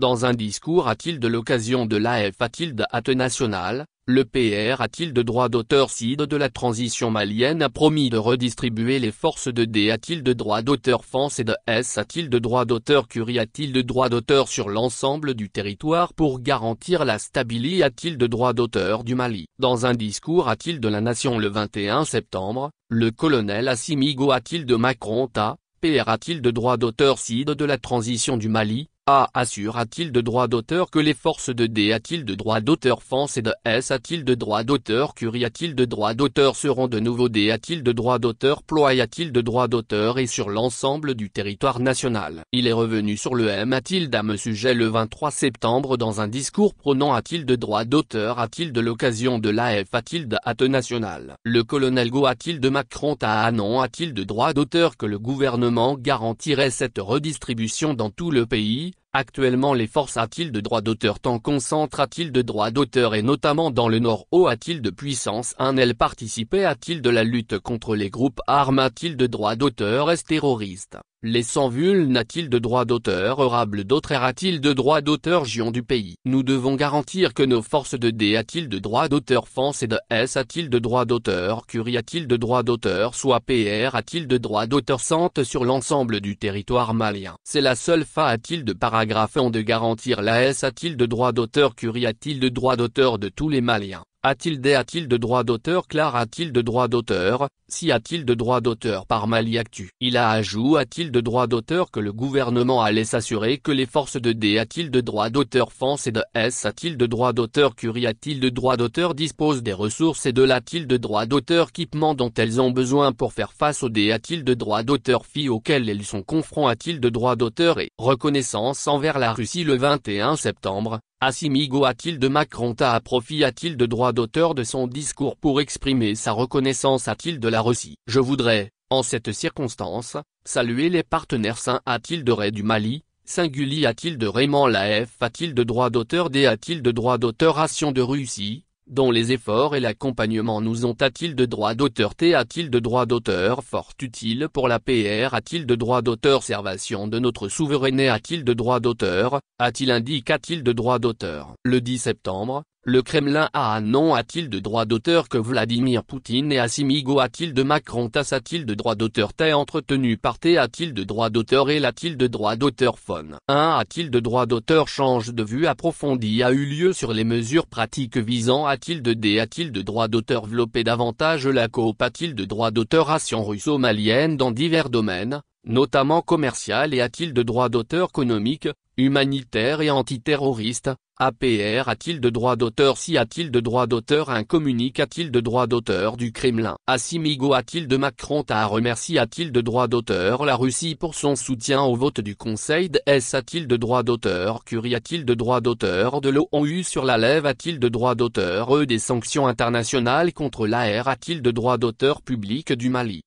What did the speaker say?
Dans un discours a-t-il de l'occasion de l'AF a à de hâte nationale, le PR a-t-il de droit d'auteur CID de la transition malienne a promis de redistribuer les forces de D a-t-il de droit d'auteur France et de S a-t-il de droit d'auteur Curie a-t-il de droit d'auteur sur l'ensemble du territoire pour garantir la stabilité a-t-il de droit d'auteur du Mali. Dans un discours a-t-il de la nation le 21 septembre, le colonel Assimigo il de Macron ta, PR a t il de droit d'auteur CID de la transition du Mali, a assure a-t-il de droit d'auteur que les forces de D a-t-il de droit d'auteur France et de S a-t-il de droit d'auteur Curie a-t-il de droit d'auteur seront de nouveau D a-t-il de droit d'auteur Ploy a-t-il de droit d'auteur et sur l'ensemble du territoire national. Il est revenu sur le M a-t-il d'âme sujet le 23 septembre dans un discours prônant a-t-il de droit d'auteur a-t-il de l'occasion de la a-t-il de nationale. Le colonel Go a-t-il de Macron à a-t-il de droit d'auteur que le gouvernement garantirait cette redistribution dans tout le pays Actuellement les forces a-t-il de droit d'auteur tant concentre a-t-il de droit d'auteur et notamment dans le nord haut a-t-il de puissance Un elle participait a-t-il de la lutte contre les groupes armes a-t-il de droit d'auteur est terroriste les sans-vulnes n'a-t-il de droit d'auteur Orable d'autres a-t-il de droit d'auteur Gion du pays Nous devons garantir que nos forces de D a-t-il de droit d'auteur France et de S a-t-il de droit d'auteur Curie a-t-il de droit d'auteur Soit PR a-t-il de droit d'auteur Sente sur l'ensemble du territoire malien C'est la seule fa a-t-il de paragraphe en de garantir la S a-t-il de droit d'auteur Curie a-t-il de droit d'auteur de tous les Maliens a-t-il des a-t-il de droit d'auteur Clara a-t-il de droit d'auteur Si a-t-il de droit d'auteur par Maliactu Il a ajout a-t-il de droit d'auteur que le gouvernement allait s'assurer que les forces de D a-t-il de droit d'auteur France et de S a-t-il de droit d'auteur Curie a-t-il de droit d'auteur dispose des ressources et de l'a-t-il de droit d'auteur équipement dont elles ont besoin pour faire face au D a-t-il de droit d'auteur fille auxquelles elles sont confronts a-t-il de droit d'auteur et reconnaissance envers la Russie le 21 septembre Assimigo a-t-il de Macron à profit a-t-il de droit d'auteur de son discours pour exprimer sa reconnaissance a-t-il de la Russie Je voudrais, en cette circonstance, saluer les partenaires sains a-t-il de Ray du Mali, Singuli a-t-il de Raymond Laef a-t-il de droit d'auteur des a-t-il de droit d'auteur Ration de Russie, dont les efforts et l'accompagnement nous ont a-t-il de droit d'auteur T a-t-il de droit d'auteur fort utile pour la PR a-t-il de droit d'auteur servation de notre souveraineté a-t-il de droit d'auteur a-t-il indique a-t-il de droit d'auteur Le 10 septembre, le Kremlin a un nom a-t-il de droit d'auteur que Vladimir Poutine et Asimigo a-t-il de Macron Tass t il de droit d'auteur T'es entretenu par T a-t-il de droit d'auteur et la t il de droit d'auteur Phone 1 a-t-il de droit d'auteur Change de vue approfondie a eu lieu sur les mesures pratiques visant a-t-il de D a-t-il de droit d'auteur vlopper davantage la coop a-t-il de droit d'auteur Ration russo-malienne dans divers domaines notamment commercial et a-t-il de droits d'auteur économique, humanitaire et antiterroriste, APR a-t-il de droits d'auteur si a-t-il de droits d'auteur incommunique a-t-il de droits d'auteur du Kremlin Assimigo a-t-il de Macron à remercie a-t-il de droits d'auteur la Russie pour son soutien au vote du Conseil S a-t-il de droits d'auteur Curie a-t-il de droits d'auteur de l'ONU sur la lève a-t-il de droits d'auteur E des sanctions internationales contre l'AR a-t-il de droits d'auteur public du Mali